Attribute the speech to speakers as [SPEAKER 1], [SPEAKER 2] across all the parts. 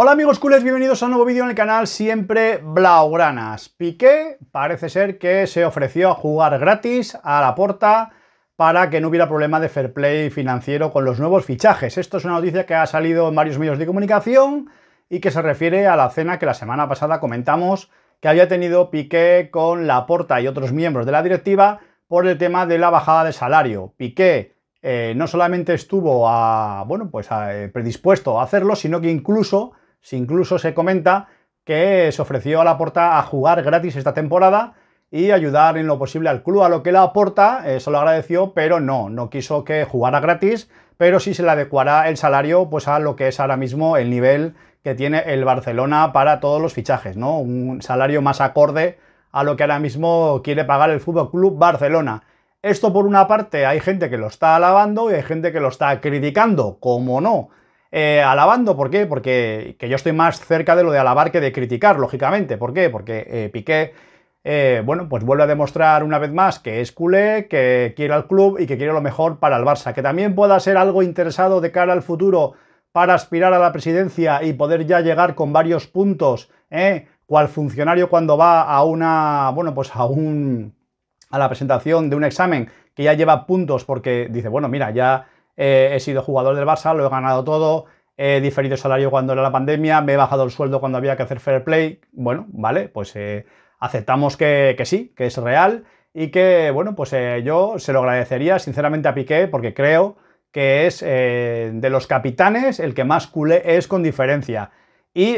[SPEAKER 1] Hola amigos culés, bienvenidos a un nuevo vídeo en el canal Siempre Blaugranas. Piqué parece ser que se ofreció a jugar gratis a la porta para que no hubiera problema de fair play financiero con los nuevos fichajes. Esto es una noticia que ha salido en varios medios de comunicación y que se refiere a la cena que la semana pasada comentamos que había tenido Piqué con la porta y otros miembros de la directiva por el tema de la bajada de salario. Piqué eh, no solamente estuvo a, bueno, pues eh, predispuesto a hacerlo, sino que incluso si incluso se comenta que se ofreció a la Porta a jugar gratis esta temporada y ayudar en lo posible al club, a lo que la aporta, eso eh, lo agradeció, pero no, no quiso que jugara gratis, pero sí se le adecuará el salario pues a lo que es ahora mismo el nivel que tiene el Barcelona para todos los fichajes, ¿no? Un salario más acorde a lo que ahora mismo quiere pagar el Fútbol Club Barcelona. Esto por una parte hay gente que lo está alabando y hay gente que lo está criticando, como no. Eh, alabando. ¿Por qué? Porque que yo estoy más cerca de lo de alabar que de criticar, lógicamente. ¿Por qué? Porque eh, Piqué, eh, bueno, pues vuelve a demostrar una vez más que es culé, que quiere al club y que quiere lo mejor para el Barça. Que también pueda ser algo interesado de cara al futuro para aspirar a la presidencia y poder ya llegar con varios puntos, cual funcionario cuando va a una, bueno, pues a un a la presentación de un examen que ya lleva puntos porque dice, bueno, mira, ya eh, he sido jugador del Barça, lo he ganado todo, he diferido salario cuando era la pandemia, me he bajado el sueldo cuando había que hacer fair play. Bueno, vale, pues eh, aceptamos que, sí, que es real y que, bueno, pues eh, yo se lo agradecería sinceramente a Piqué porque creo que es de los capitanes el que más culé es con diferencia. Y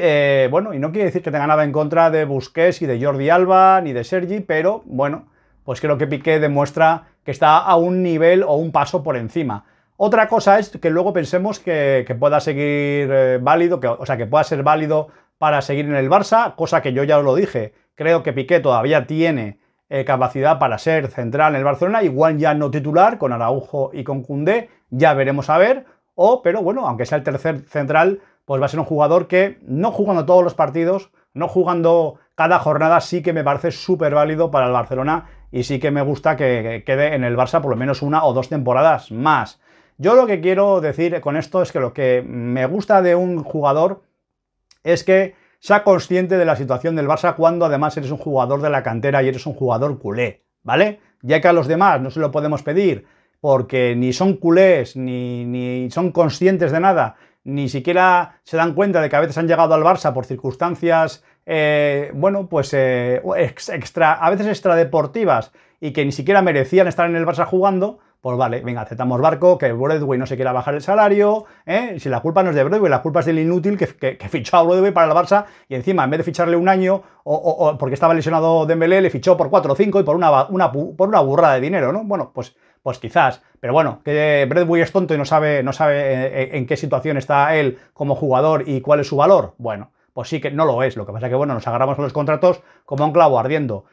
[SPEAKER 1] bueno, y no quiere decir que tenga nada en contra de Busquets y de Jordi Alba ni de Sergi, pero bueno, pues creo que Piqué demuestra que está a un nivel o un paso por encima. Otra cosa es que luego pensemos que, pueda seguir eh, válido, que, o sea, que pueda ser válido para seguir en el Barça, cosa que yo ya os lo dije. Creo que Piqué todavía tiene eh, capacidad para ser central en el Barcelona, igual ya no titular con Araujo y con Cundé, ya veremos a ver. O, pero bueno, aunque sea el tercer central, pues va a ser un jugador que no jugando todos los partidos, no jugando cada jornada, sí que me parece súper válido para el Barcelona y sí que me gusta que quede en el Barça por lo menos una o dos temporadas más. Yo lo que quiero decir con esto es que lo que me gusta de un jugador es que sea consciente de la situación del Barça cuando además eres un jugador de la cantera y eres un jugador culé, ¿vale? Ya que a los demás no se lo podemos pedir porque ni son culés, ni, son conscientes de nada, ni siquiera se dan cuenta de que a veces han llegado al Barça por circunstancias, eh, bueno, pues eh, extra, a veces extradeportivas y que ni siquiera merecían estar en el Barça jugando, pues vale, venga, aceptamos barco, que Broadway no se quiera bajar el salario, ¿eh? si la culpa no es de Broadway, la culpa es del inútil que, fichó a Broadway para la Barça y encima en vez de ficharle un año o, porque estaba lesionado Dembélé, le fichó por 4 o 5 y por una, una, por una burrada de dinero, ¿no? Bueno, pues, pues quizás, pero bueno, que Broadway es tonto y no sabe, no sabe eh, en qué situación está él como jugador y cuál es su valor, bueno, pues sí que no lo es, lo que pasa es que bueno, nos agarramos los contratos como un clavo ardiendo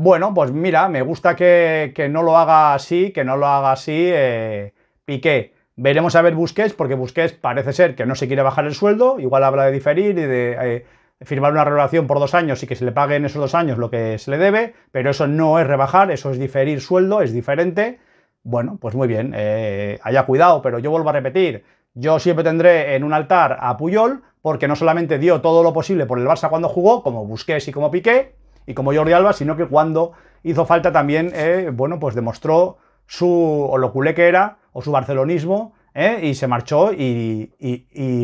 [SPEAKER 1] bueno, pues mira, me gusta que, no lo haga así, que no lo haga así eh, Piqué. Veremos a ver Busquets, porque Busquets parece ser que no se quiere bajar el sueldo, igual habla de diferir y de eh, firmar una relación por dos años y que se le pague en esos dos años lo que se le debe, pero eso no es rebajar, eso es diferir sueldo, es diferente. Bueno, pues muy bien, eh, haya cuidado, pero yo vuelvo a repetir, yo siempre tendré en un altar a Puyol, porque no solamente dio todo lo posible por el Barça cuando jugó, como Busquets y como Piqué, y como Jordi Alba, sino que cuando hizo falta también, eh, bueno, pues demostró su, o lo culé que era, o su barcelonismo, eh, y se marchó y,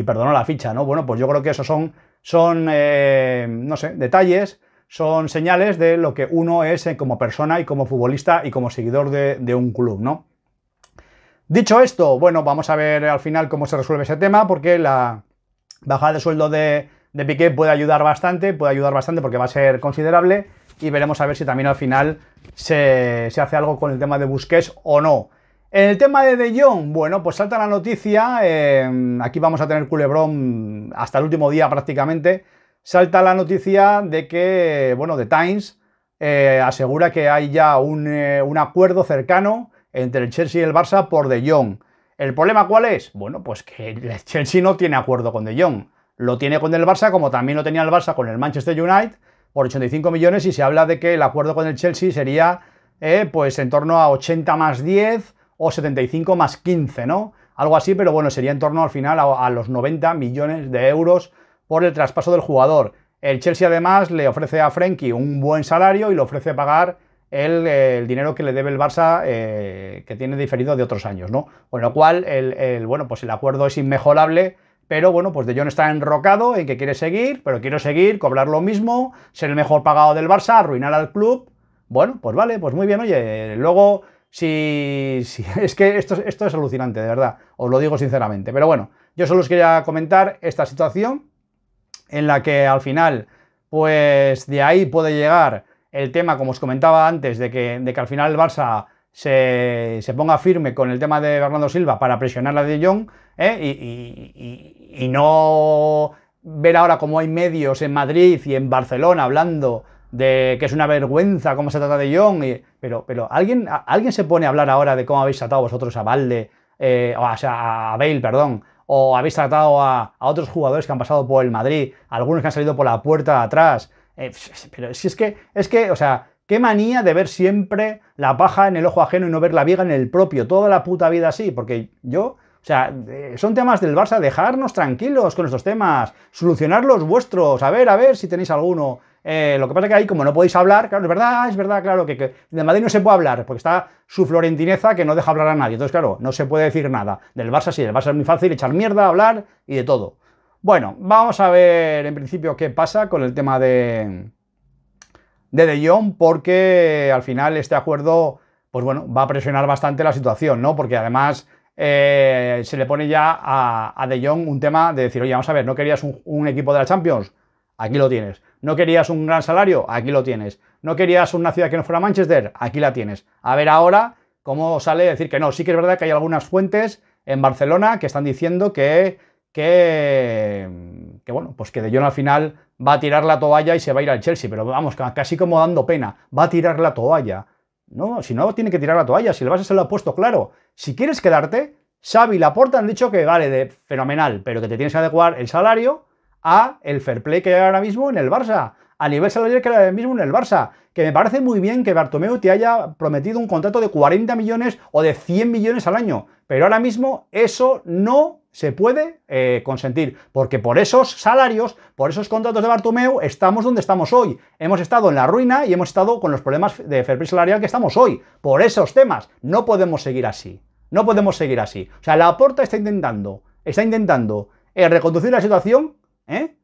[SPEAKER 1] perdonó la ficha, ¿no? Bueno, pues yo creo que esos son, son eh, no sé, detalles, son señales de lo que uno es como persona y como futbolista y como seguidor de un club, ¿no? Dicho esto, bueno, vamos a ver al final cómo se resuelve ese tema, porque la bajada de sueldo de, de Piqué puede ayudar bastante, puede ayudar bastante porque va a ser considerable y veremos a ver si también al final se, hace algo con el tema de Busquets o no. En el tema de De Jong, bueno, pues salta la noticia, em, aquí vamos a tener culebrón hasta el último día prácticamente, salta la noticia de que, bueno, The Times eh, asegura que hay ya un, eh, un, acuerdo cercano entre el Chelsea y el Barça por De Jong. ¿El problema cuál es? Bueno, pues que el Chelsea no tiene acuerdo con De Jong lo tiene con el Barça, como también lo tenía el Barça con el Manchester United, por 85 millones, y se habla de que el acuerdo con el Chelsea sería eh, pues en torno a 80 más 10 o 75 más 15, ¿no? Algo así, pero bueno, sería en torno al final a, los 90 millones de euros por el traspaso del jugador. El Chelsea además le ofrece a Frenkie un buen salario y le ofrece pagar el, eh, dinero que le debe el Barça eh, que tiene diferido de otros años, ¿no? Con lo cual, el, bueno, pues el acuerdo es inmejorable pero bueno, pues De Jong está enrocado en que quiere seguir, pero quiero seguir, cobrar lo mismo, ser el mejor pagado del Barça, arruinar al club. Bueno, pues vale, pues muy bien, oye, luego si... si es que esto, esto es alucinante, de verdad, os lo digo sinceramente. Pero bueno, yo solo os quería comentar esta situación en la que al final, pues de ahí puede llegar el tema, como os comentaba antes, de que, de que al final el Barça se, ponga firme con el tema de Bernardo Silva para presionar a De Jong ¿eh? y, no ver ahora como hay medios en Madrid y en Barcelona hablando de que es una vergüenza cómo se trata De Jong. pero pero ¿alguien, ¿alguien se pone a hablar ahora de cómo habéis tratado vosotros a Valde, eh, o sea, a Bale, perdón, o habéis tratado a, a, otros jugadores que han pasado por el Madrid, algunos que han salido por la puerta de atrás. Eh, pero si es que, es que, o sea, Qué manía de ver siempre la paja en el ojo ajeno y no ver la viga en el propio, toda la puta vida así, porque yo o sea, eh, son temas del Barça, dejarnos tranquilos con estos temas, solucionar los vuestros, a ver, a ver si tenéis alguno. Eh, lo que pasa es que ahí, como no podéis hablar, claro, es verdad, es verdad, claro, que, de Madrid no se puede hablar, porque está su florentineza que no deja hablar a nadie. Entonces, claro, no se puede decir nada. Del Barça sí, del Barça es muy fácil echar mierda, hablar y de todo. Bueno, vamos a ver en principio qué pasa con el tema de, de De Jong porque al final este acuerdo, pues bueno, va a presionar bastante la situación, ¿no? Porque además eh, se le pone ya a, De Jong un tema de decir, oye, vamos a ver, ¿no querías un, equipo de la Champions? Aquí lo tienes. ¿No querías un gran salario? Aquí lo tienes. ¿No querías una ciudad que no fuera Manchester? Aquí la tienes. A ver ahora cómo sale decir que no. Sí que es verdad que hay algunas fuentes en Barcelona que están diciendo que, que que bueno, pues que De Jong al final va a tirar la toalla y se va a ir al Chelsea, pero vamos, casi como dando pena, va a tirar la toalla. No, si no tiene que tirar la toalla, si le vas a hacer lo puesto claro. Si quieres quedarte, Xavi y Laporta han dicho que vale, de, fenomenal, pero que te tienes que adecuar el salario a el fair play que hay ahora mismo en el Barça, a nivel salarial que hay ahora mismo en el Barça, que me parece muy bien que Bartomeu te haya prometido un contrato de 40 millones o de 100 millones al año, pero ahora mismo eso no se puede eh, consentir, porque por esos salarios, por esos contratos de Bartomeu, estamos donde estamos hoy. Hemos estado en la ruina y hemos estado con los problemas de fair salarial que estamos hoy, por esos temas. No podemos seguir así, no podemos seguir así. O sea, la aporta está intentando, está intentando eh, reconducir la situación, ¿eh?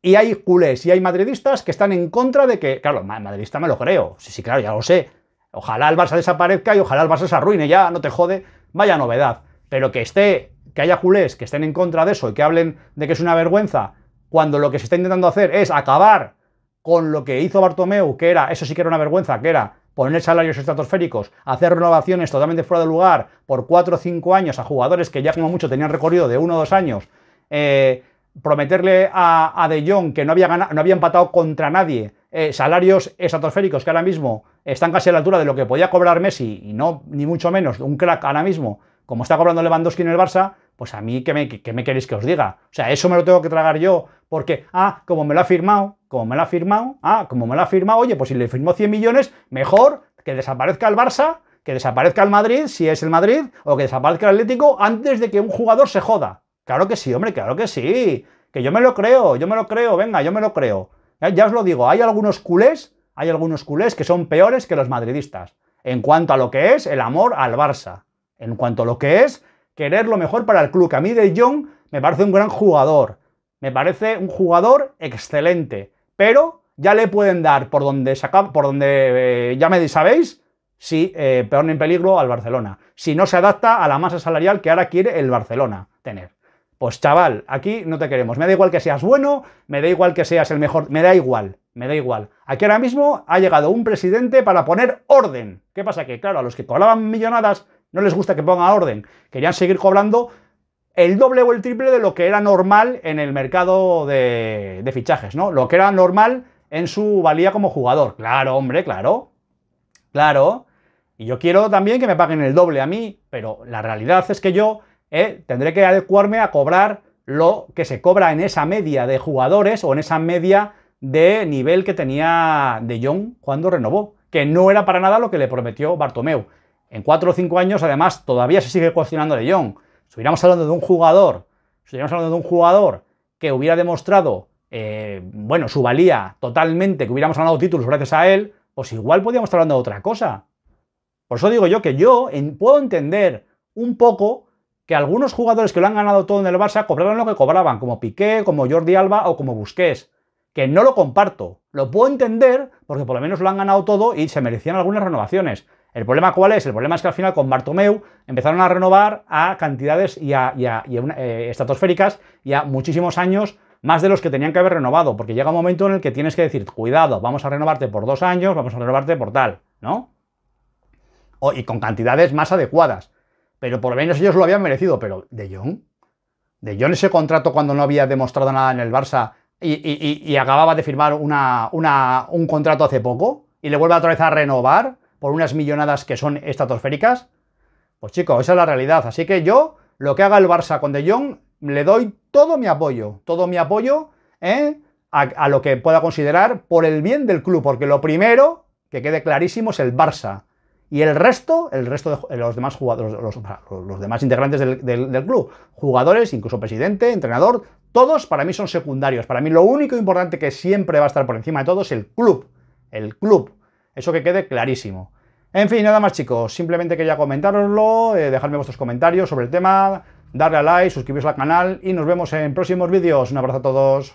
[SPEAKER 1] Y hay culés y hay madridistas que están en contra de que, claro, madridista me lo creo, sí, sí, claro, ya lo sé. Ojalá el Barça desaparezca y ojalá el Barça se arruine, ya, no te jode, vaya novedad. Pero que esté que haya culés que estén en contra de eso y que hablen de que es una vergüenza, cuando lo que se está intentando hacer es acabar con lo que hizo Bartomeu, que era, eso sí que era una vergüenza, que era poner salarios estratosféricos, hacer renovaciones totalmente fuera de lugar por 4 o 5 años a jugadores que ya como mucho tenían recorrido de 1 o 2 años, eh, prometerle a, De Jong que no había, no había empatado contra nadie, eh, salarios estratosféricos que ahora mismo están casi a la altura de lo que podía cobrar Messi, y no ni mucho menos un crack ahora mismo, como está cobrando Lewandowski en el Barça, pues a mí, ¿qué me, me queréis que os diga? O sea, eso me lo tengo que tragar yo, porque, ah, como me lo ha firmado, como me lo ha firmado, ah, como me lo ha firmado, oye, pues si le firmó 100 millones, mejor que desaparezca el Barça, que desaparezca el Madrid, si es el Madrid, o que desaparezca el Atlético antes de que un jugador se joda. Claro que sí, hombre, claro que sí. Que yo me lo creo, yo me lo creo, venga, yo me lo creo. ya os lo digo, hay algunos culés, hay algunos culés que son peores que los madridistas en cuanto a lo que es el amor al Barça, en cuanto a lo que es querer lo mejor para el club. Que a mí De Jong me parece un gran jugador, me parece un jugador excelente, pero ya le pueden dar por donde, saca, por donde eh, ya me sabéis, si eh, en peligro al Barcelona, si no se adapta a la masa salarial que ahora quiere el Barcelona tener. Pues chaval, aquí no te queremos. Me da igual que seas bueno, me da igual que seas el mejor, me da igual, me da igual. Aquí ahora mismo ha llegado un presidente para poner orden. ¿Qué pasa? Que claro, a los que colaban millonadas no les gusta que ponga orden, querían seguir cobrando el doble o el triple de lo que era normal en el mercado de, fichajes, ¿no? Lo que era normal en su valía como jugador. Claro, hombre, claro. Claro. Y yo quiero también que me paguen el doble a mí, pero la realidad es que yo eh, tendré que adecuarme a cobrar lo que se cobra en esa media de jugadores o en esa media de nivel que tenía De Jong cuando renovó, que no era para nada lo que le prometió Bartomeu. En cuatro o cinco años, además, todavía se sigue cuestionando de Jong. Estuviéramos hablando de un jugador, estuviéramos hablando de un jugador que hubiera demostrado, eh, bueno, su valía totalmente, que hubiéramos ganado títulos gracias a él, pues igual podríamos estar hablando de otra cosa. Por eso digo yo que yo puedo entender un poco que algunos jugadores que lo han ganado todo en el Barça cobraban lo que cobraban, como Piqué, como Jordi Alba o como Busqués, que no lo comparto. Lo puedo entender porque por lo menos lo han ganado todo y se merecían algunas renovaciones. ¿El problema cuál es? El problema es que al final con Bartomeu empezaron a renovar a cantidades y a, y y eh, estratosféricas y a muchísimos años más de los que tenían que haber renovado, porque llega un momento en el que tienes que decir, cuidado, vamos a renovarte por dos años, vamos a renovarte por tal, ¿no? y con cantidades más adecuadas. Pero por lo menos ellos lo habían merecido, pero de John? de John ese contrato cuando no había demostrado nada en el Barça y, acababa de firmar una, un contrato hace poco y le vuelve otra vez a renovar por unas millonadas que son estratosféricas? Pues chicos, esa es la realidad. Así que yo, lo que haga el Barça con De Jong, le doy todo mi apoyo, todo mi apoyo ¿eh? a, lo que pueda considerar por el bien del club, porque lo primero, que quede clarísimo, es el Barça. Y el resto, el resto de eh, los demás jugadores, los, demás integrantes del, del, club, jugadores, incluso presidente, entrenador, todos para mí son secundarios. Para mí lo único importante que siempre va a estar por encima de todo es el club. El club. Eso que quede clarísimo. En fin, nada más chicos, simplemente quería comentároslo, eh, dejarme vuestros comentarios sobre el tema, darle a like, suscribiros al canal y nos vemos en próximos vídeos. Un abrazo a todos.